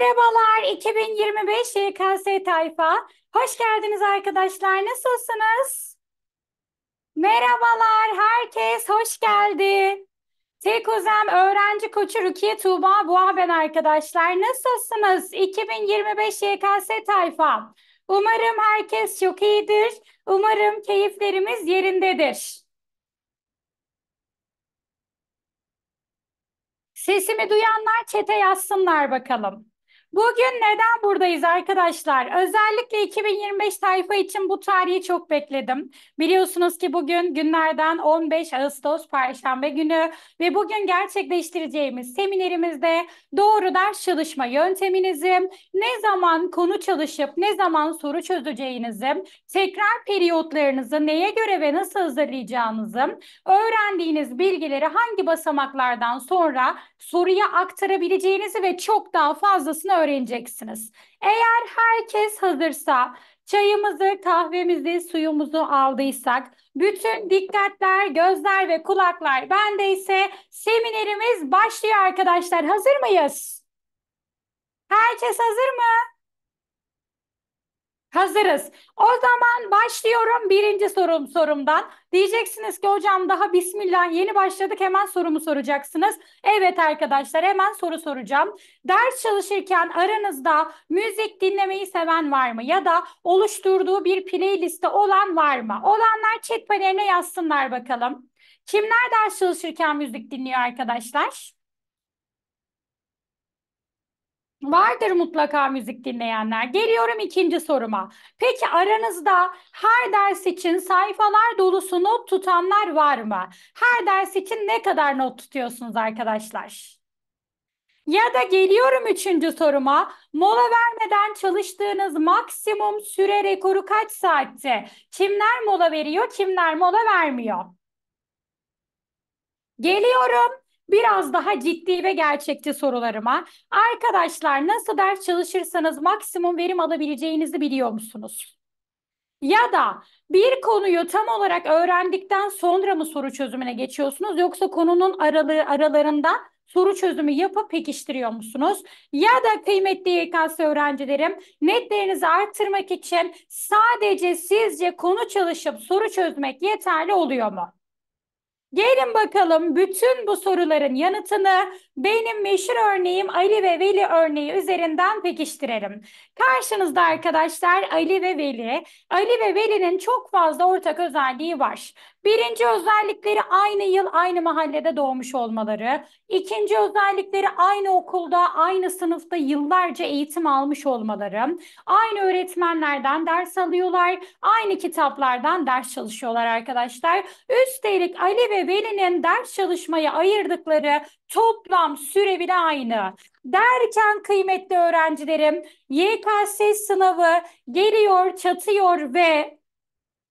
Merhabalar 2025 YKS Tayfa. Hoş geldiniz arkadaşlar. Nasılsınız? Merhabalar herkes hoş geldi. Tek Uzem Öğrenci Koçu Rukiye Tuğba Boğa ben arkadaşlar. Nasılsınız? 2025 YKS Tayfa. Umarım herkes çok iyidir. Umarım keyiflerimiz yerindedir. Sesimi duyanlar çete yazsınlar bakalım. Bugün neden buradayız arkadaşlar? Özellikle 2025 tayfa için bu tarihi çok bekledim. Biliyorsunuz ki bugün günlerden 15 Ağustos Perşembe günü ve bugün gerçekleştireceğimiz seminerimizde doğru ders çalışma yönteminizi, ne zaman konu çalışıp ne zaman soru çözeceğinizi, tekrar periyotlarınızı neye göre ve nasıl hazırlayacağınızı, öğrendiğiniz bilgileri hangi basamaklardan sonra soruya aktarabileceğinizi ve çok daha fazlasını öğreneceksiniz. Eğer herkes hazırsa çayımızı, kahvemizi, suyumuzu aldıysak, bütün dikkatler, gözler ve kulaklar bendeyse seminerimiz başlıyor arkadaşlar. Hazır mıyız? Herkes hazır mı? Hazırız. O zaman başlıyorum birinci sorum sorumdan. Diyeceksiniz ki hocam daha bismillah yeni başladık hemen sorumu soracaksınız. Evet arkadaşlar hemen soru soracağım. Ders çalışırken aranızda müzik dinlemeyi seven var mı? Ya da oluşturduğu bir playliste olan var mı? Olanlar chat paneline yazsınlar bakalım. Kimler ders çalışırken müzik dinliyor arkadaşlar? Vardır mutlaka müzik dinleyenler. Geliyorum ikinci soruma. Peki aranızda her ders için sayfalar dolusu not tutanlar var mı? Her ders için ne kadar not tutuyorsunuz arkadaşlar? Ya da geliyorum üçüncü soruma. Mola vermeden çalıştığınız maksimum süre rekoru kaç saatte? Kimler mola veriyor, kimler mola vermiyor? Geliyorum biraz daha ciddi ve gerçekçi sorularıma. Arkadaşlar nasıl ders çalışırsanız maksimum verim alabileceğinizi biliyor musunuz? Ya da bir konuyu tam olarak öğrendikten sonra mı soru çözümüne geçiyorsunuz yoksa konunun aralığı aralarında soru çözümü yapıp pekiştiriyor musunuz? Ya da kıymetli YKS öğrencilerim netlerinizi arttırmak için sadece sizce konu çalışıp soru çözmek yeterli oluyor mu? Gelin bakalım bütün bu soruların yanıtını benim meşhur örneğim Ali ve Veli örneği üzerinden pekiştirelim. Karşınızda arkadaşlar Ali ve Veli. Ali ve Veli'nin çok fazla ortak özelliği var. Birinci özellikleri aynı yıl aynı mahallede doğmuş olmaları. İkinci özellikleri aynı okulda, aynı sınıfta yıllarca eğitim almış olmaları. Aynı öğretmenlerden ders alıyorlar. Aynı kitaplardan ders çalışıyorlar arkadaşlar. Üstelik Ali ve Veli'nin ders çalışmaya ayırdıkları toplam süre bile aynı. Derken kıymetli öğrencilerim YKS sınavı geliyor, çatıyor ve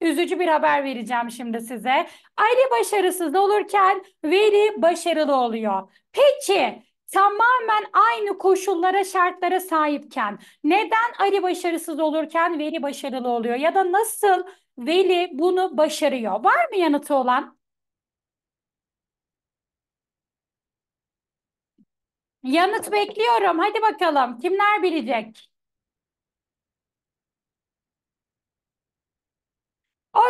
Üzücü bir haber vereceğim şimdi size. Ali başarısız olurken veri başarılı oluyor. Peki tamamen aynı koşullara, şartlara sahipken neden Ali başarısız olurken veri başarılı oluyor? Ya da nasıl veli bunu başarıyor? Var mı yanıtı olan? Yanıt bekliyorum. Hadi bakalım. Kimler bilecek?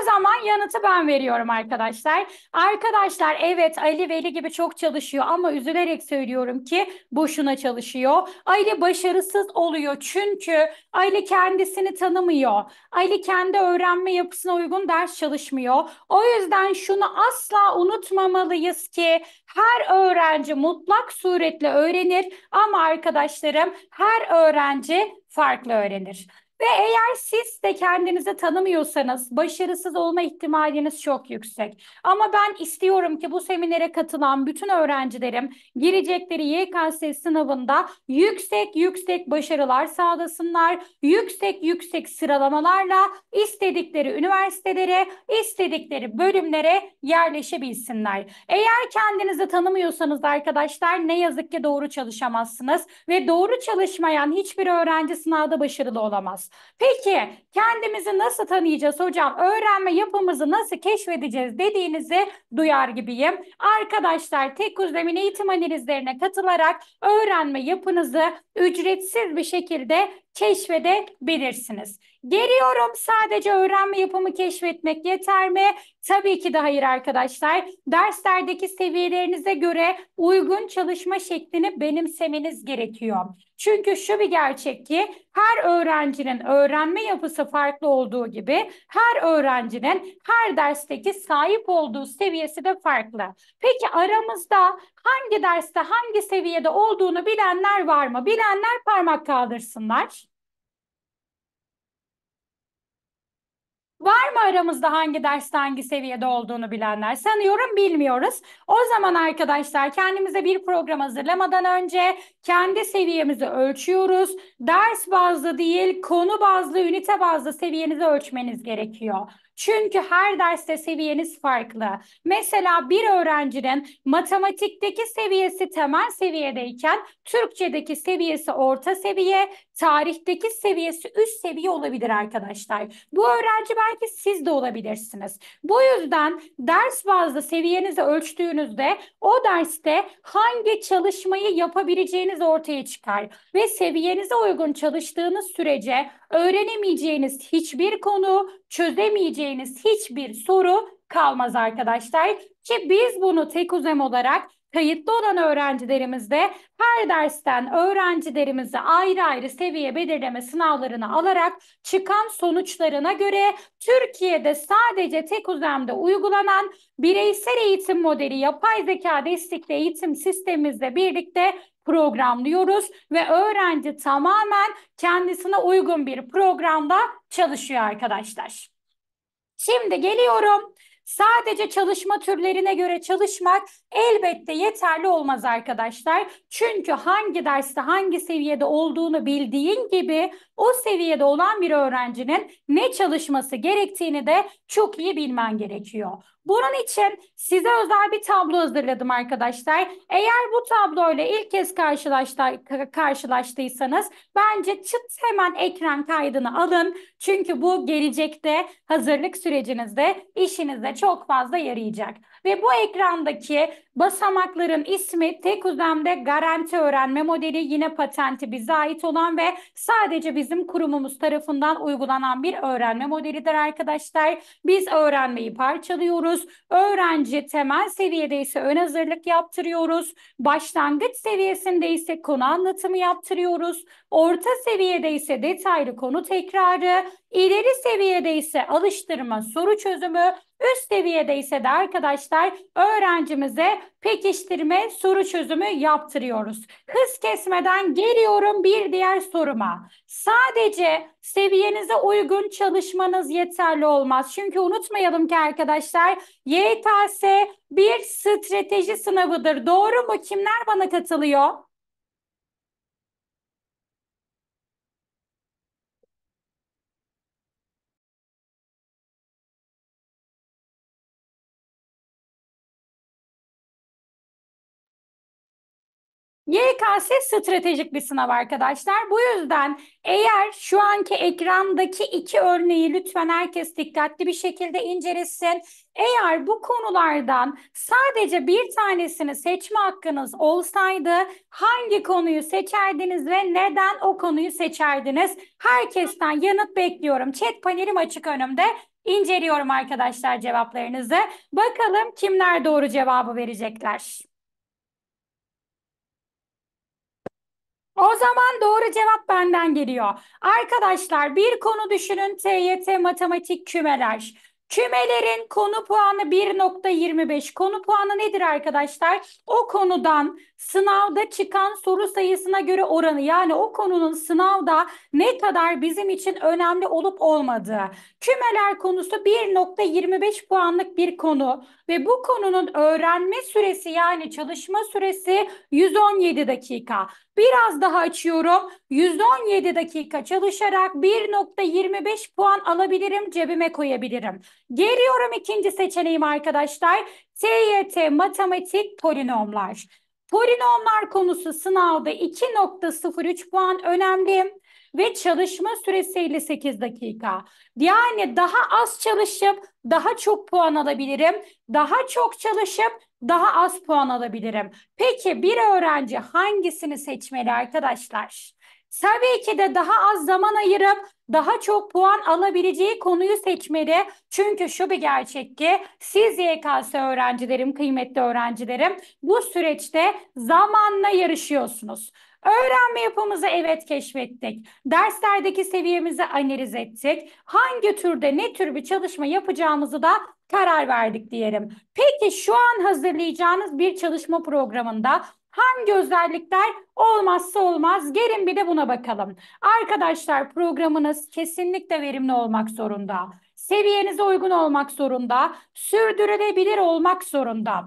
O zaman yanıtı ben veriyorum arkadaşlar. Arkadaşlar evet Ali Veli gibi çok çalışıyor ama üzülerek söylüyorum ki boşuna çalışıyor. Ali başarısız oluyor çünkü Ali kendisini tanımıyor. Ali kendi öğrenme yapısına uygun ders çalışmıyor. O yüzden şunu asla unutmamalıyız ki her öğrenci mutlak suretle öğrenir ama arkadaşlarım her öğrenci farklı öğrenir. Ve eğer siz de kendinizi tanımıyorsanız başarısız olma ihtimaliniz çok yüksek. Ama ben istiyorum ki bu seminere katılan bütün öğrencilerim girecekleri YKS sınavında yüksek yüksek başarılar sağlasınlar. Yüksek yüksek sıralamalarla istedikleri üniversitelere, istedikleri bölümlere yerleşebilsinler. Eğer kendinizi tanımıyorsanız arkadaşlar ne yazık ki doğru çalışamazsınız ve doğru çalışmayan hiçbir öğrenci sınavda başarılı olamaz. Peki kendimizi nasıl tanıyacağız hocam? Öğrenme yapımızı nasıl keşfedeceğiz dediğinizi duyar gibiyim. Arkadaşlar tek uzlemin eğitim analizlerine katılarak öğrenme yapınızı ücretsiz bir şekilde keşfedebilirsiniz. Geliyorum sadece öğrenme yapımı keşfetmek yeter mi? Tabii ki de hayır arkadaşlar. Derslerdeki seviyelerinize göre uygun çalışma şeklini benimsemeniz gerekiyor. Çünkü şu bir gerçek ki her öğrencinin öğrenme yapısı farklı olduğu gibi her öğrencinin her dersteki sahip olduğu seviyesi de farklı. Peki aramızda hangi derste hangi seviyede olduğunu bilenler var mı? Bilenler parmak kaldırsınlar. Var mı aramızda hangi derste hangi seviyede olduğunu bilenler? Sanıyorum bilmiyoruz. O zaman arkadaşlar kendimize bir program hazırlamadan önce kendi seviyemizi ölçüyoruz. Ders bazlı değil, konu bazlı, ünite bazlı seviyenizi ölçmeniz gerekiyor. Çünkü her derste seviyeniz farklı. Mesela bir öğrencinin matematikteki seviyesi temel seviyedeyken Türkçedeki seviyesi orta seviye, tarihteki seviyesi üst seviye olabilir arkadaşlar. Bu öğrenci belki siz de olabilirsiniz. Bu yüzden ders bazlı seviyenizi ölçtüğünüzde o derste hangi çalışmayı yapabileceğiniz ortaya çıkar ve seviyenize uygun çalıştığınız sürece öğrenemeyeceğiniz hiçbir konu, çözemeyeceğiniz hiçbir soru kalmaz arkadaşlar. Ki biz bunu tek uzem olarak Kayıtlı olan öğrencilerimizde her dersten öğrencilerimizi ayrı ayrı seviye belirleme sınavlarını alarak çıkan sonuçlarına göre Türkiye'de sadece tek uzamda uygulanan bireysel eğitim modeli yapay zeka destekli eğitim sistemimizle birlikte programlıyoruz ve öğrenci tamamen kendisine uygun bir programda çalışıyor arkadaşlar. Şimdi geliyorum Sadece çalışma türlerine göre çalışmak elbette yeterli olmaz arkadaşlar. Çünkü hangi derste hangi seviyede olduğunu bildiğin gibi o seviyede olan bir öğrencinin ne çalışması gerektiğini de çok iyi bilmen gerekiyor. Bunun için size özel bir tablo hazırladım arkadaşlar. Eğer bu tabloyla ilk kez karşılaştıysanız bence çıt hemen ekran kaydını alın. Çünkü bu gelecekte hazırlık sürecinizde işinize çok fazla yarayacak ve bu ekrandaki basamakların ismi tek uzamda garanti öğrenme modeli yine patenti bize ait olan ve sadece bizim kurumumuz tarafından uygulanan bir öğrenme modelidir arkadaşlar. Biz öğrenmeyi parçalıyoruz. Öğrenci temel seviyede ise ön hazırlık yaptırıyoruz. Başlangıç seviyesinde ise konu anlatımı yaptırıyoruz. Orta seviyede ise detaylı konu tekrarı, İleri seviyede ise alıştırma, soru çözümü, üst seviyede ise de arkadaşlar öğrencimize pekiştirme, soru çözümü yaptırıyoruz. Hız kesmeden geliyorum bir diğer soruma. Sadece seviyenize uygun çalışmanız yeterli olmaz. Çünkü unutmayalım ki arkadaşlar YTS bir strateji sınavıdır. Doğru mu? Kimler bana katılıyor? YKS stratejik bir sınav arkadaşlar. Bu yüzden eğer şu anki ekrandaki iki örneği lütfen herkes dikkatli bir şekilde incelesin. Eğer bu konulardan sadece bir tanesini seçme hakkınız olsaydı hangi konuyu seçerdiniz ve neden o konuyu seçerdiniz? Herkesten yanıt bekliyorum. Chat panelim açık önümde. İnceliyorum arkadaşlar cevaplarınızı. Bakalım kimler doğru cevabı verecekler. O zaman doğru cevap benden geliyor. Arkadaşlar bir konu düşünün TYT matematik kümeler. Kümelerin konu puanı 1.25. Konu puanı nedir arkadaşlar? O konudan sınavda çıkan soru sayısına göre oranı yani o konunun sınavda ne kadar bizim için önemli olup olmadığı. Kümeler konusu 1.25 puanlık bir konu ve bu konunun öğrenme süresi yani çalışma süresi 117 dakika. Biraz daha açıyorum. 117 dakika çalışarak 1.25 puan alabilirim, cebime koyabilirim. Geliyorum ikinci seçeneğim arkadaşlar. TYT matematik polinomlar. Polinomlar konusu sınavda 2.03 puan önemli ve çalışma süresi 58 dakika. Yani daha az çalışıp daha çok puan alabilirim. Daha çok çalışıp daha az puan alabilirim. Peki bir öğrenci hangisini seçmeli arkadaşlar? Tabii daha az zaman ayırıp daha çok puan alabileceği konuyu seçmeli. Çünkü şu bir gerçek ki siz YKS öğrencilerim, kıymetli öğrencilerim bu süreçte zamanla yarışıyorsunuz. Öğrenme yapımızı evet keşfettik. Derslerdeki seviyemizi analiz ettik. Hangi türde ne tür bir çalışma yapacağımızı da karar verdik diyelim. Peki şu an hazırlayacağınız bir çalışma programında Hangi özellikler olmazsa olmaz? Gelin bir de buna bakalım. Arkadaşlar programınız kesinlikle verimli olmak zorunda. Seviyenize uygun olmak zorunda. Sürdürülebilir olmak zorunda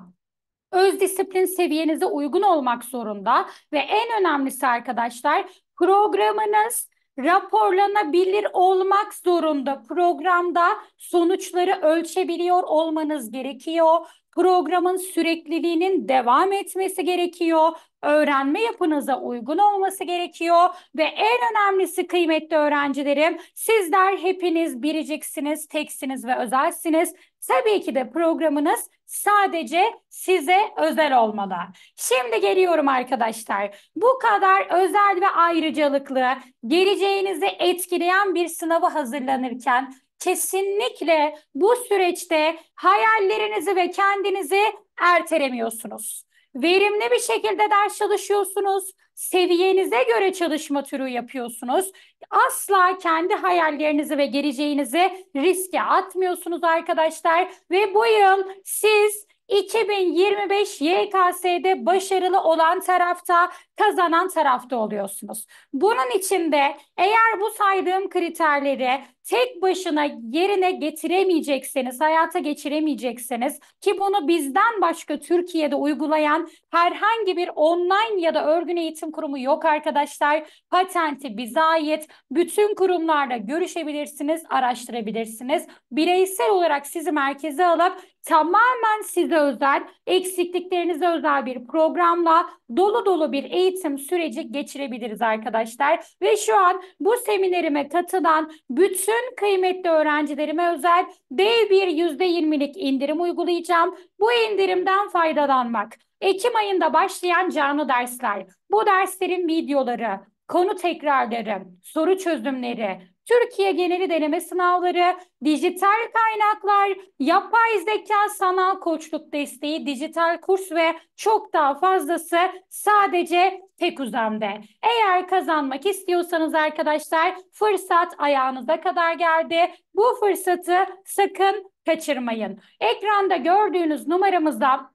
öz disiplin seviyenize uygun olmak zorunda ve en önemlisi arkadaşlar programınız raporlanabilir olmak zorunda. Programda sonuçları ölçebiliyor olmanız gerekiyor. Programın sürekliliğinin devam etmesi gerekiyor. Öğrenme yapınıza uygun olması gerekiyor ve en önemlisi kıymetli öğrencilerim sizler hepiniz biriciksiniz, teksiniz ve özelsiniz. Tabii ki de programınız sadece size özel olmalı. Şimdi geliyorum arkadaşlar. Bu kadar özel ve ayrıcalıklı, geleceğinizi etkileyen bir sınava hazırlanırken kesinlikle bu süreçte hayallerinizi ve kendinizi ertelemiyorsunuz. Verimli bir şekilde ders çalışıyorsunuz. Seviyenize göre çalışma türü yapıyorsunuz. Asla kendi hayallerinizi ve geleceğinizi riske atmıyorsunuz arkadaşlar. Ve bu yıl siz 2025 YKS'de başarılı olan tarafta, kazanan tarafta oluyorsunuz. Bunun için de eğer bu saydığım kriterleri tek başına yerine getiremeyecekseniz, hayata geçiremeyecekseniz ki bunu bizden başka Türkiye'de uygulayan herhangi bir online ya da örgün eğitim kurumu yok arkadaşlar. Patenti bize ait. Bütün kurumlarla görüşebilirsiniz, araştırabilirsiniz. Bireysel olarak sizi merkeze alıp tamamen size özel, eksikliklerinize özel bir programla dolu dolu bir eğitim süreci geçirebiliriz arkadaşlar. Ve şu an bu seminerime katılan bütün Bugün kıymetli öğrencilerime özel dev bir %20'lik indirim uygulayacağım. Bu indirimden faydalanmak. Ekim ayında başlayan canlı dersler, bu derslerin videoları, konu tekrarları, soru çözümleri, Türkiye geneli deneme sınavları, dijital kaynaklar, yapay zeka, sanal koçluk desteği, dijital kurs ve çok daha fazlası sadece tek uzamda. Eğer kazanmak istiyorsanız arkadaşlar fırsat ayağınıza kadar geldi. Bu fırsatı sakın kaçırmayın. Ekranda gördüğünüz numaramızdan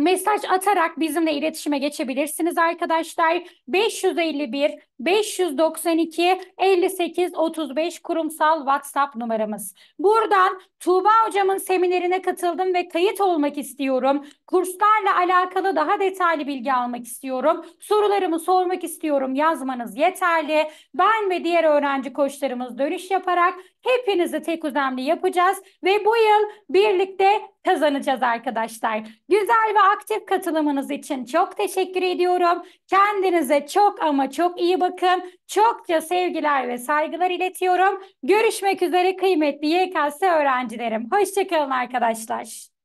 mesaj atarak bizimle iletişime geçebilirsiniz arkadaşlar. 551 592 58 35 kurumsal WhatsApp numaramız. Buradan Tuğba hocamın seminerine katıldım ve kayıt olmak istiyorum. Kurslarla alakalı daha detaylı bilgi almak istiyorum. Sorularımı sormak istiyorum. Yazmanız yeterli. Ben ve diğer öğrenci koçlarımız dönüş yaparak hepinizi tek uzamlı yapacağız ve bu yıl birlikte kazanacağız arkadaşlar. Güzel ve aktif katılımınız için çok teşekkür ediyorum. Kendinize çok ama çok iyi bakın. Çokça sevgiler ve saygılar iletiyorum. Görüşmek üzere kıymetli YKS öğrencilerim. Hoşçakalın arkadaşlar.